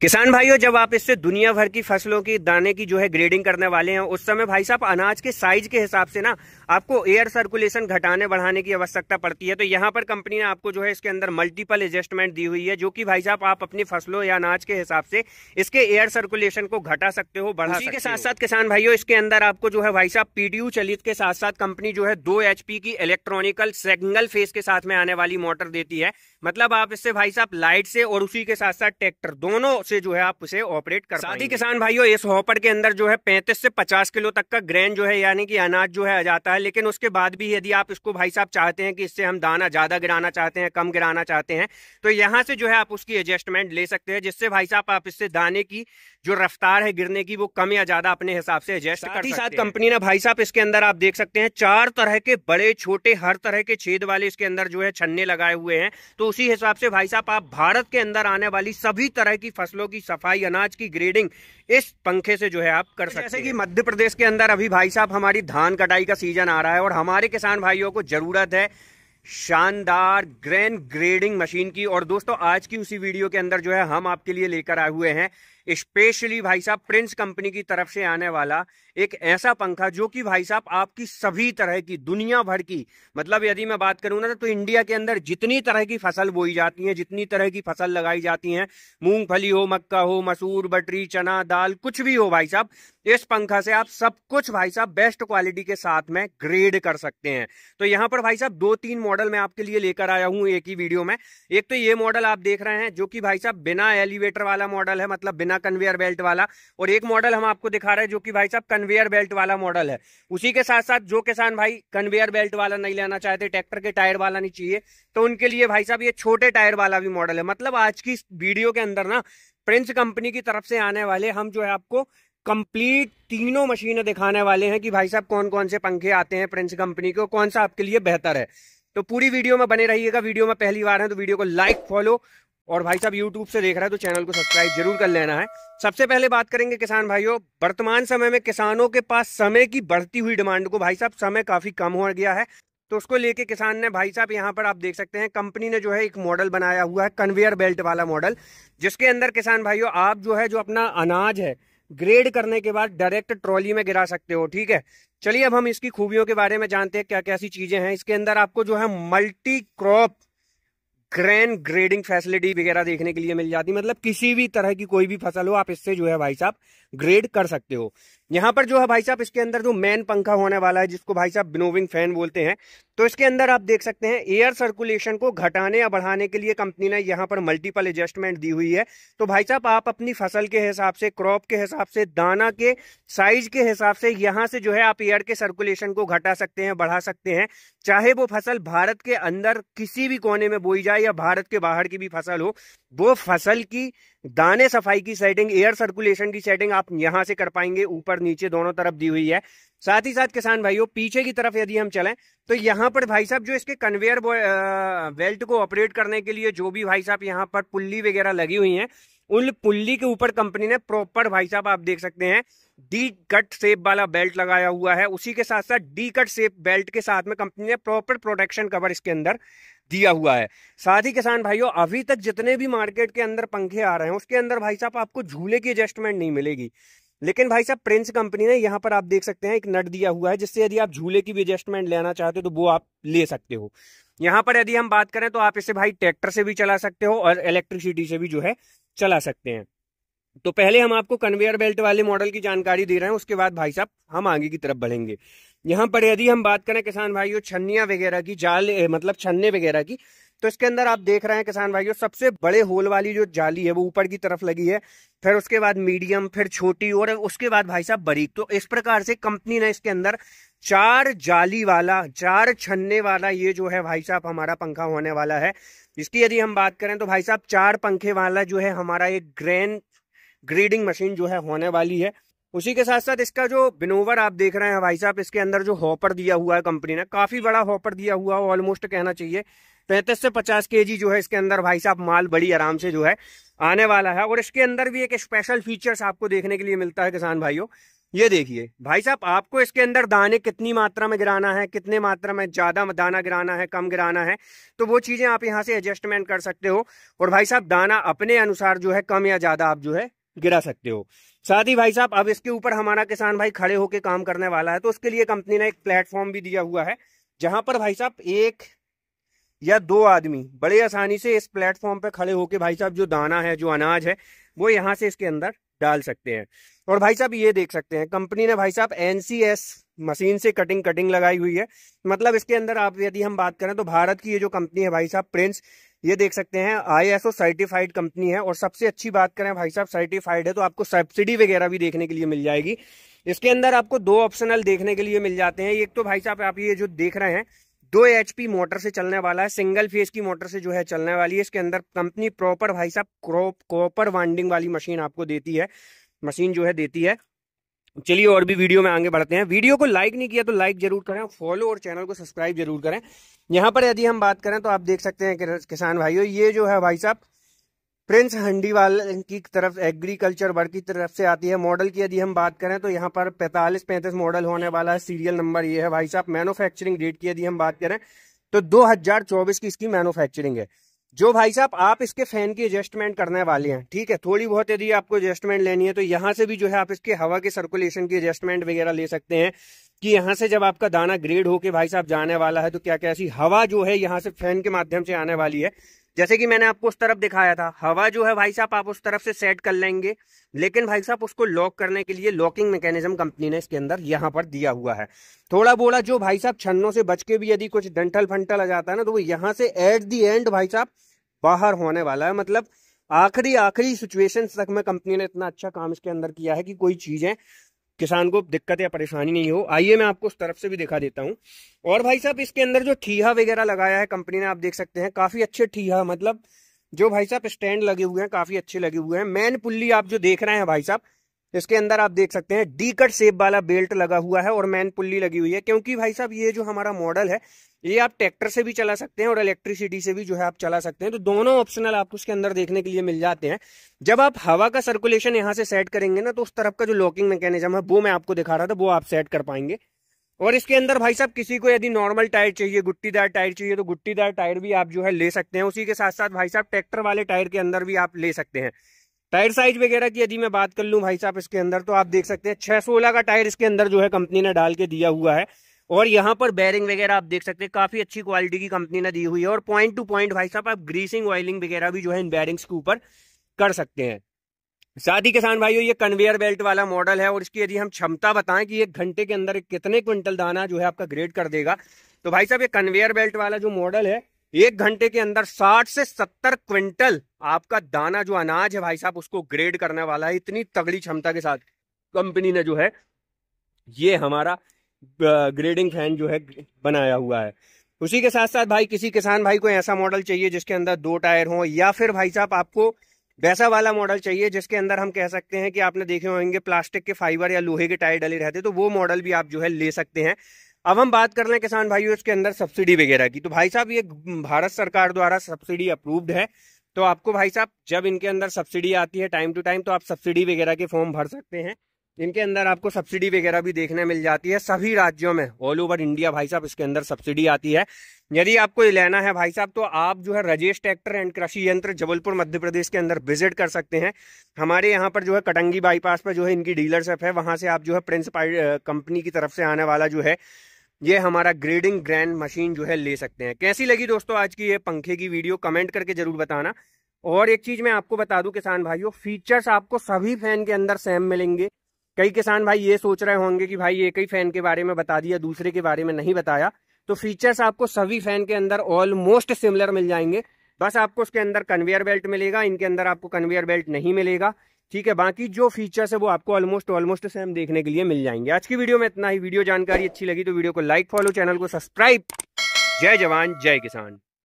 किसान भाइयों जब आप इससे दुनिया भर की फसलों की दाने की जो है ग्रेडिंग करने वाले हैं उस समय भाई साहब अनाज के साइज के हिसाब से ना आपको एयर सर्कुलेशन घटाने बढ़ाने की आवश्यकता पड़ती है तो यहाँ पर कंपनी ने आपको जो है इसके अंदर मल्टीपल एडजस्टमेंट दी हुई है जो कि भाई साहब आप अपनी फसलों या अनाज के हिसाब से इसके एयर सर्कुलेशन को घटा सकते हो बढ़ा सकते के साथ साथ किसान भाइयों इसके अंदर आपको जो है भाई साहब पीडीयू चलित के साथ साथ कंपनी जो है दो एच की इलेक्ट्रॉनिकल सिंगल फेस के साथ में आने वाली मोटर देती है मतलब आप इससे भाई साहब लाइट से और उसी के साथ साथ ट्रैक्टर दोनों से जो है आप उसे ऑपरेट कर साथ ही किसान भाइयों इस हॉपर के अंदर जो है पैंतीस से पचास किलो तक का ग्रेन जो है यानी कि अनाज जो है आ जाता है लेकिन उसके बाद भी यदि आप इसको भाई साहब चाहते हैं कि इससे हम दाना ज्यादा गिराना चाहते हैं कम गिराना चाहते हैं तो यहाँ से जो है आप उसकी एडजस्टमेंट ले सकते हैं जिससे भाई साहब आप इससे दाने की जो रफ्तार है गिरने की वो कम या ज्यादा अपने हिसाब से एडजस्ट कर ही साथ कंपनी ने भाई साहब इसके अंदर आप देख सकते हैं चार तरह के बड़े छोटे हर तरह के छेद वाले इसके अंदर जो है छन्ने लगाए हुए हैं तो उसी हिसाब से भाई साहब आप भारत के अंदर आने वाली सभी तरह की फसलों की सफाई अनाज की ग्रेडिंग इस पंखे से जो है आप कर तो सकते हैं कि मध्य प्रदेश के अंदर अभी भाई साहब हमारी धान कटाई का सीजन आ रहा है और हमारे किसान भाइयों को जरूरत है शानदार ग्रैंड ग्रेडिंग मशीन की और दोस्तों आज की उसी वीडियो के अंदर जो है हम आपके लिए लेकर आए हुए हैं स्पेशली भाई साहब प्रिंस कंपनी की तरफ से आने वाला एक ऐसा पंखा जो कि भाई साहब आपकी सभी तरह की दुनिया भर की मतलब यदि मैं बात करूं ना तो इंडिया के अंदर जितनी तरह की फसल बोई जाती है जितनी तरह की फसल लगाई जाती है मूंगफली हो मक्का हो मसूर बटरी चना दाल कुछ भी हो भाई साहब इस पंखा से आप सब कुछ भाई साहब बेस्ट क्वालिटी के साथ में ग्रेड कर सकते हैं तो यहां पर भाई साहब दो तीन मॉडल मैं आपके लिए लेकर आया हूं एक ही वीडियो में एक तो ये मॉडल आप देख रहे हैं जो कि भाई साहब बिना एलिवेटर वाला मॉडल है मतलब बिना बिना कन्वेयर बेल्ट वाला और एक मॉडल हम आपको दिखा रहे हैं जो कि भाई साहब कन्वेयर बेल्ट वाला मॉडल है उसी के साथ साथ जो किसान भाई कन्वेयर बेल्ट वाला नहीं लेना चाहते ट्रैक्टर के टायर वाला नहीं चाहिए तो उनके लिए भाई साहब ये छोटे टायर वाला भी मॉडल है मतलब आज की वीडियो के अंदर ना प्रिंस कंपनी की तरफ से आने वाले हम जो है आपको कंप्लीट तीनों मशीनें दिखाने वाले हैं कि भाई साहब कौन कौन से पंखे आते हैं प्रिंस कंपनी के कौन सा आपके लिए बेहतर है तो पूरी वीडियो में बने रहिएगा वीडियो में पहली बार है तो वीडियो को लाइक फॉलो और भाई साहब यूट्यूब से देख रहे हैं तो चैनल को सब्सक्राइब जरूर कर लेना है सबसे पहले बात करेंगे किसान भाइयों वर्तमान समय में किसानों के पास समय की बढ़ती हुई डिमांड को भाई साहब समय काफ़ी कम हो गया है तो उसको लेके किसान ने भाई साहब यहाँ पर आप देख सकते हैं कंपनी ने जो है एक मॉडल बनाया हुआ है कन्वेयर बेल्ट वाला मॉडल जिसके अंदर किसान भाइयों आप जो है जो अपना अनाज है ग्रेड करने के बाद डायरेक्ट ट्रॉली में गिरा सकते हो ठीक है चलिए अब हम इसकी खूबियों के बारे में जानते हैं क्या क्या सी चीज़ें हैं इसके अंदर आपको जो है multi crop grain grading facility वगैरह देखने के लिए मिल जाती मतलब किसी भी तरह की कोई भी फसल हो आप इससे जो है भाई साहब ग्रेड कर सकते हो यहाँ पर जो है भाई साहब इसके अंदर जो मेन पंखा होने वाला है जिसको भाई साहब बिनोविंग फैन बोलते हैं तो इसके अंदर आप देख सकते हैं एयर सर्कुलेशन को घटाने या बढ़ाने के लिए कंपनी ने यहाँ पर मल्टीपल एडजस्टमेंट दी हुई है तो भाई साहब आप अपनी फसल के हिसाब से क्रॉप के हिसाब से दाना के साइज के हिसाब से यहाँ से जो है आप एयर के सर्कुलेशन को घटा सकते हैं बढ़ा सकते हैं चाहे वो फसल भारत के अंदर किसी भी कोने में बोई जाए या भारत के बाहर की भी फसल हो वो फसल की दाने सफाई की सेटिंग एयर सर्कुलेशन की सेटिंग आप यहां से कर पाएंगे ऊपर नीचे दोनों तरफ दी हुई है साथ ही साथ किसान भाइयों पीछे की तरफ यदि हम चलें तो यहाँ पर भाई साहब जो इसके कन्वेयर बेल्ट को ऑपरेट करने के लिए जो भी भाई साहब यहाँ पर पुल्ली वगैरह लगी हुई है उन पुल्ली के ऊपर कंपनी ने प्रॉपर भाई साहब आप देख सकते हैं डी कट सेप वाला बेल्ट लगाया हुआ है उसी के साथ साथ डी कट सेप बेल्ट के साथ में कंपनी ने प्रॉपर प्रोटेक्शन कवर इसके अंदर दिया हुआ है साथ ही किसान भाइयों अभी तक जितने भी मार्केट के अंदर पंखे आ रहे हैं उसके अंदर भाई साहब आपको झूले की एडजस्टमेंट नहीं मिलेगी लेकिन भाई साहब प्रिंस कंपनी ने यहाँ पर आप देख सकते हैं एक नट दिया हुआ है जिससे यदि आप झूले की भी एडजस्टमेंट लेना चाहते हो तो वो आप ले सकते हो यहाँ पर यदि हम बात करें तो आप इसे भाई ट्रैक्टर से भी चला सकते हो और इलेक्ट्रिसिटी से भी जो है चला सकते हैं तो पहले हम आपको कन्वेयर बेल्ट वाले मॉडल की जानकारी दे रहे हैं उसके बाद भाई साहब हम आगे की तरफ बढ़ेंगे यहाँ पर यदि हम बात करें किसान भाइयों छन्निया वगैरह की जाल मतलब छन्ने वगैरह की तो इसके अंदर आप देख रहे हैं किसान भाइयों सबसे बड़े होल वाली जो जाली है वो ऊपर की तरफ लगी है फिर उसके बाद मीडियम फिर छोटी और उसके बाद भाई साहब बरीक तो इस प्रकार से कंपनी ने इसके अंदर चार जाली वाला चार छन्ने वाला ये जो है भाई साहब हमारा पंखा होने वाला है इसकी यदि हम बात करें तो भाई साहब चार पंखे वाला जो है हमारा एक ग्रैंड ग्रेडिंग मशीन जो है होने वाली है उसी के साथ साथ इसका जो बिनोवर आप देख रहे हैं भाई साहब इसके अंदर जो हॉपर दिया हुआ है कंपनी ने काफी बड़ा हॉपर दिया हुआ है ऑलमोस्ट कहना चाहिए पैंतीस से पचास के जो है इसके अंदर भाई साहब माल बड़ी आराम से जो है आने वाला है और इसके अंदर भी एक स्पेशल फीचर्स आपको देखने के लिए मिलता है किसान भाइयों ये देखिए भाई साहब आपको इसके अंदर दाने कितनी मात्रा में गिराना है कितने मात्रा में ज़्यादा दाना गिराना है कम गिराना है तो वो चीज़ें आप यहाँ से एडजस्टमेंट कर सकते हो और भाई साहब दाना अपने अनुसार जो है कम या ज़्यादा आप जो है गिरा सकते हो साथ ही भाई साहब अब इसके ऊपर हमारा किसान भाई खड़े होकर काम करने वाला है तो उसके लिए कंपनी ने एक प्लेटफॉर्म भी दिया हुआ है जहां पर भाई साहब एक या दो आदमी बड़े आसानी से इस प्लेटफॉर्म पर खड़े होकर भाई साहब जो दाना है जो अनाज है वो यहाँ से इसके अंदर डाल सकते हैं और भाई साहब ये देख सकते हैं कंपनी ने भाई साहब एनसीएस मशीन से कटिंग कटिंग लगाई हुई है मतलब इसके अंदर आप यदि हम बात करें तो भारत की ये जो कंपनी है भाई साहब प्रिंस ये देख सकते हैं आईएसओ सर्टिफाइड कंपनी है और सबसे अच्छी बात करें भाई साहब सर्टिफाइड है तो आपको सब्सिडी वगैरह भी देखने के लिए मिल जाएगी इसके अंदर आपको दो ऑप्शनल देखने के लिए मिल जाते हैं एक तो भाई साहब आप ये जो देख रहे हैं दो एच मोटर से चलने वाला है सिंगल फेज की मोटर से जो है चलने वाली है इसके अंदर कंपनी प्रॉपर भाई साहब कॉपर वाइंडिंग वाली मशीन आपको देती है मशीन जो है देती है चलिए और भी वीडियो में आगे बढ़ते हैं वीडियो को लाइक नहीं किया तो लाइक जरूर करें फॉलो और चैनल को सब्सक्राइब जरूर करें यहाँ पर यदि हम बात करें तो आप देख सकते हैं किसान भाइयों ये जो है भाई साहब प्रिंस हंडीवाल की तरफ एग्रीकल्चर वर्ग की तरफ से आती है मॉडल की यदि हम बात करें तो यहाँ पर पैंतालीस पैंतीस मॉडल होने वाला है सीरियल नंबर ये है भाई साहब मैन्युफैक्चरिंग डेट की यदि हम बात करें तो 2024 की इसकी मैन्युफैक्चरिंग है जो भाई साहब आप इसके फैन की एडजस्टमेंट करने वाले हैं ठीक है थोड़ी बहुत यदि आपको एडजस्टमेंट लेनी है तो यहाँ से भी जो है आप इसके हवा के सर्कुलेशन की एडजस्टमेंट वगैरह ले सकते हैं कि यहाँ से जब आपका दाना ग्रेड होके भाई साहब जाने वाला है तो क्या क्या ऐसी हवा जो है यहाँ से फैन के माध्यम से आने वाली है जैसे कि मैंने आपको उस तरफ दिखाया था हवा जो है भाई साहब आप उस तरफ से सेट कर लेंगे लेकिन भाई साहब उसको लॉक करने के लिए लॉकिंग मैकेनिज्म कंपनी ने इसके अंदर यहाँ पर दिया हुआ है थोड़ा बोला जो भाई साहब छन्नों से बच के भी यदि कुछ डंठल फंटल आ जाता है ना तो वो यहाँ से एट दी एंड भाई साहब बाहर होने वाला है मतलब आखिरी आखिरी सिचुएशन तक में कंपनी ने इतना अच्छा काम इसके अंदर किया है कि कोई चीज़ें किसान को दिक्कत या परेशानी नहीं हो आइए मैं आपको उस तरफ से भी दिखा देता हूँ और भाई साहब इसके अंदर जो ठीहा वगैरह लगाया है कंपनी ने आप देख सकते हैं काफी अच्छे ठीहा मतलब जो भाई साहब स्टैंड लगे हुए हैं काफी अच्छे लगे हुए हैं मैन पुल्ली आप जो देख रहे हैं भाई साहब इसके अंदर आप देख सकते हैं डी कट सेप वाला बेल्ट लगा हुआ है और मैन पुल्ली लगी हुई है क्योंकि भाई साहब ये जो हमारा मॉडल है ये आप ट्रैक्टर से भी चला सकते हैं और इलेक्ट्रिसिटी से भी जो है आप चला सकते हैं तो दोनों ऑप्शनल आपको उसके अंदर देखने के लिए मिल जाते हैं जब आप हवा का सर्कुलेशन यहाँ से सेट करेंगे ना तो उस तरफ का जो लॉकिंग मैकेनिज्म है वो मैं आपको दिखा रहा था वो आप सेट कर पाएंगे और इसके अंदर भाई साहब किसी को यदि नॉर्मल टायर चाहिए गुट्टीदार टायर चाहिए तो गुट्टीदार टायर भी आप जो है ले सकते हैं उसी के साथ साथ भाई साहब ट्रैक्टर वाले टायर के अंदर भी आप ले सकते हैं टायर साइज वगैरह की यदि मैं बात कर लूँ भाई साहब इसके अंदर तो आप देख सकते हैं छः सोलह का टायर इसके अंदर जो है कंपनी ने डाल के दिया हुआ है और यहाँ पर बैरिंग वगैरह आप देख सकते हैं काफ़ी अच्छी क्वालिटी की कंपनी ने दी हुई है और पॉइंट टू पॉइंट भाई साहब आप ग्रीसिंग ऑयलिंग वगैरह भी जो है इन बैरिंग्स के ऊपर कर सकते हैं साथ ही किसान भाइयों ये कन्वेयर बेल्ट वाला मॉडल है और इसकी यदि हम क्षमता बताएं कि एक घंटे के अंदर कितने क्विंटल दाना जो है आपका ग्रेड कर देगा तो भाई साहब ये कन्वेयर बेल्ट वाला जो मॉडल है एक घंटे के अंदर 60 से 70 क्विंटल आपका दाना जो अनाज है भाई साहब उसको ग्रेड करने वाला है इतनी तगड़ी क्षमता के साथ कंपनी ने जो है ये हमारा ग्रेडिंग फैन जो है बनाया हुआ है उसी के साथ साथ भाई किसी किसान भाई को ऐसा मॉडल चाहिए जिसके अंदर दो टायर हो या फिर भाई साहब आपको वैसा वाला मॉडल चाहिए जिसके अंदर हम कह सकते हैं कि आपने देखे होंगे प्लास्टिक के फाइबर या लोहे के टायर डले रहते तो वो मॉडल भी आप जो है ले सकते हैं अब हम बात कर रहे हैं किसान भाइयों इसके अंदर सब्सिडी वगैरह की तो भाई साहब ये भारत सरकार द्वारा सब्सिडी अप्रूव्ड है तो आपको भाई साहब जब इनके अंदर सब्सिडी आती है टाइम टू टाइम तो आप सब्सिडी वगैरह के फॉर्म भर सकते हैं इनके अंदर आपको सब्सिडी वगैरह भी देखने मिल जाती है सभी राज्यों में ऑल ओवर इंडिया भाई साहब इसके अंदर सब्सिडी आती है यदि आपको ये लेना है भाई साहब तो आप जो है रजेश ट्रैक्टर एंड कृषि यंत्र जबलपुर मध्य प्रदेश के अंदर विजिट कर सकते हैं हमारे यहाँ पर जो है कटंगी बाईपास पर जो है इनकी डीलरशिप है वहाँ से आप जो है प्रिंस कंपनी की तरफ से आने वाला जो है ये हमारा ग्रेडिंग ग्रैंड मशीन जो है ले सकते हैं कैसी लगी दोस्तों आज की ये पंखे की वीडियो कमेंट करके जरूर बताना और एक चीज मैं आपको बता दूं किसान भाइयों फीचर्स आपको सभी फैन के अंदर सेम मिलेंगे कई किसान भाई ये सोच रहे होंगे कि भाई एक ही फैन के बारे में बता दिया दूसरे के बारे में नहीं बताया तो फीचर्स आपको सभी फैन के अंदर ऑलमोस्ट सिमिलर मिल जाएंगे बस आपको उसके अंदर कन्वेयर बेल्ट मिलेगा इनके अंदर आपको कन्वेयर बेल्ट नहीं मिलेगा ठीक है बाकी जो फीचर्स है वो आपको ऑलमोस्ट ऑलमोस्ट सेम देखने के लिए मिल जाएंगे आज की वीडियो में इतना ही वीडियो जानकारी अच्छी लगी तो वीडियो को लाइक फॉलो चैनल को सब्सक्राइब जय जवान जय किसान